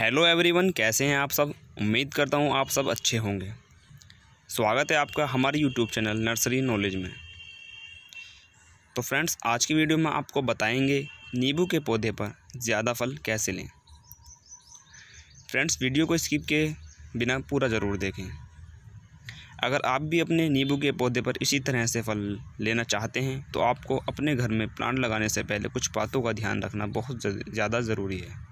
hello everyone कैसे हैं आप सब उम्मीद करता हूँ आप सब अच्छे होंगे स्वागत है आपका हमारे यूट्यूब चैनल नर्सरी नॉलेज में तो फ्रेंड्स आज की वीडियो में आपको बताएंगे नींबू के पौधे पर ज़्यादा फल कैसे लें फ्रेंड्स वीडियो को स्किप के बिना पूरा ज़रूर देखें अगर आप भी अपने नींबू के पौधे पर इसी तरह से फल लेना चाहते हैं तो आपको अपने घर में प्लांट लगाने से पहले कुछ बातों का ध्यान रखना बहुत ज़्यादा ज़रूरी है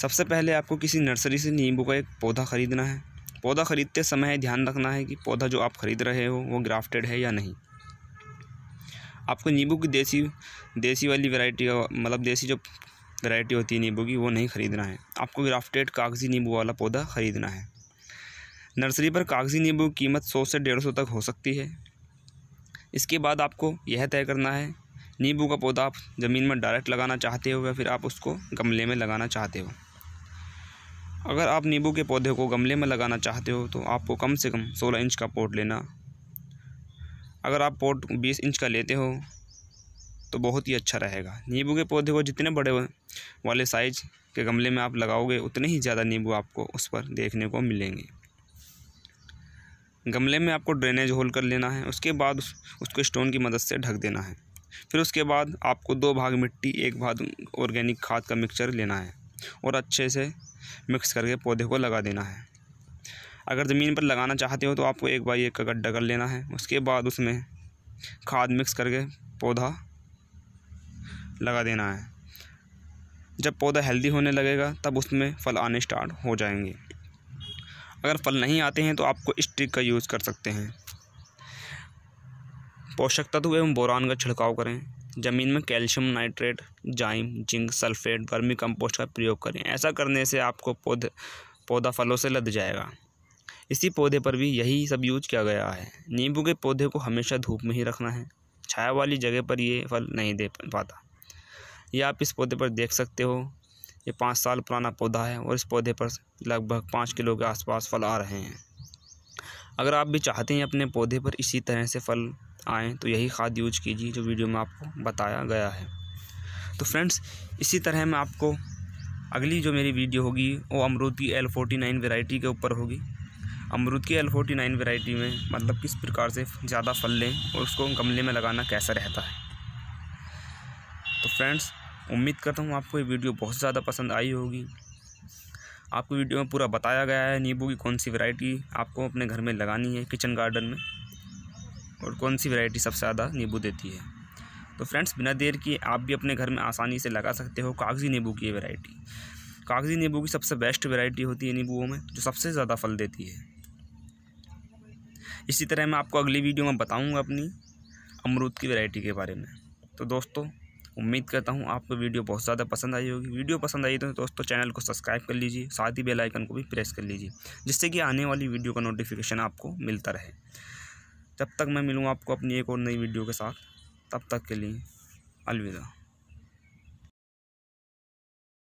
सबसे पहले आपको किसी नर्सरी से नींबू का एक पौधा ख़रीदना है पौधा ख़रीदते समय ध्यान रखना है कि पौधा जो आप ख़रीद रहे हो वो ग्राफ्टेड है या नहीं आपको नींबू की देसी देसी वाली वैरायटी मतलब देसी जो वैरायटी होती है नींबू की वो नहीं ख़रीदना है आपको ग्राफ्टेड कागज़ी नींबू वाला पौधा ख़रीदना है नर्सरी पर कागज़ी नींबू की कीमत सौ से डेढ़ सौ तक हो सकती है इसके बाद आपको यह तय करना है नींबू का पौधा आप ज़मीन में डायरेक्ट लगाना चाहते हो या फिर आप उसको गमले में लगाना चाहते हो अगर आप नींबू के पौधे को गमले में लगाना चाहते हो तो आपको कम से कम 16 इंच का पोट लेना अगर आप पोट 20 इंच का लेते हो तो बहुत ही अच्छा रहेगा नींबू के पौधे को जितने बड़े वाले साइज के गमले में आप लगाओगे उतने ही ज़्यादा नींबू आपको उस पर देखने को मिलेंगे गमले में आपको ड्रेनेज होल कर लेना है उसके बाद उसको स्टोन की मदद से ढक देना है फिर उसके बाद आपको दो भाग मिट्टी एक भाग ऑर्गेनिक खाद का मिक्सचर लेना है और अच्छे से मिक्स करके पौधे को लगा देना है अगर ज़मीन पर लगाना चाहते हो तो आपको एक बाई एक का गड्ढा कर लेना है उसके बाद उसमें खाद मिक्स करके पौधा लगा देना है जब पौधा हेल्दी होने लगेगा तब उसमें फल आने स्टार्ट हो जाएंगे अगर फल नहीं आते हैं तो आपको स्टिक का यूज़ कर सकते हैं पोषक तत्व एवं बोरान का छिड़काव करें ज़मीन में calcium nitrate zyme zinc sulphate vermicompost का प्रयोग करें ऐसा करने से आपको पौध पौधा फलों से लद जाएगा इसी पौधे पर भी यही सब यूज किया गया है नींबू के पौधे को हमेशा धूप में ही रखना है छाया वाली जगह पर ये फल नहीं दे पाता ये आप इस पौधे पर देख सकते हो ये पाँच साल पुराना पौधा है और इस पौधे पर लगभग पाँच किलो के आसपास फल आ रहे हैं अगर आप भी चाहते हैं अपने पौधे पर इसी तरह से फल आएँ तो यही खाद यूज कीजिए जो वीडियो में आपको बताया गया है तो फ्रेंड्स इसी तरह मैं आपको अगली जो मेरी वीडियो होगी वो अमरूद की एल फोर्टी नाइन वेराइटी के ऊपर होगी अमरूद की एल फोर्टी नाइन वेराइटी में मतलब किस प्रकार से ज़्यादा फल लें और उसको गमले में लगाना कैसा रहता है तो फ्रेंड्स उम्मीद करता हूँ आपको ये वीडियो बहुत ज़्यादा पसंद आई होगी आपको वीडियो में पूरा बताया गया है नींबू की कौन सी वैरायटी आपको अपने घर में लगानी है किचन गार्डन में और कौन सी वैरायटी सबसे ज़्यादा नींबू देती है तो फ्रेंड्स बिना देर के आप भी अपने घर में आसानी से लगा सकते हो कागज़ी नींबू की ये वैरायटी कागज़ी नींबू की सबसे बेस्ट वैरायटी होती है नींबुओं में जो सबसे ज़्यादा फल देती है इसी तरह मैं आपको अगली वीडियो में बताऊँगा अपनी अमरूद की वैरायटी के बारे में तो दोस्तों उम्मीद करता हूँ आपको वीडियो बहुत ज़्यादा पसंद आई होगी वीडियो पसंद आई तो दोस्तों चैनल को सब्सक्राइब कर लीजिए साथ ही बेल आइकन को भी प्रेस कर लीजिए जिससे कि आने वाली वीडियो का नोटिफिकेशन आपको मिलता रहे जब तक मैं मिलूँ आपको अपनी एक और नई वीडियो के साथ तब तक के लिए अलविदा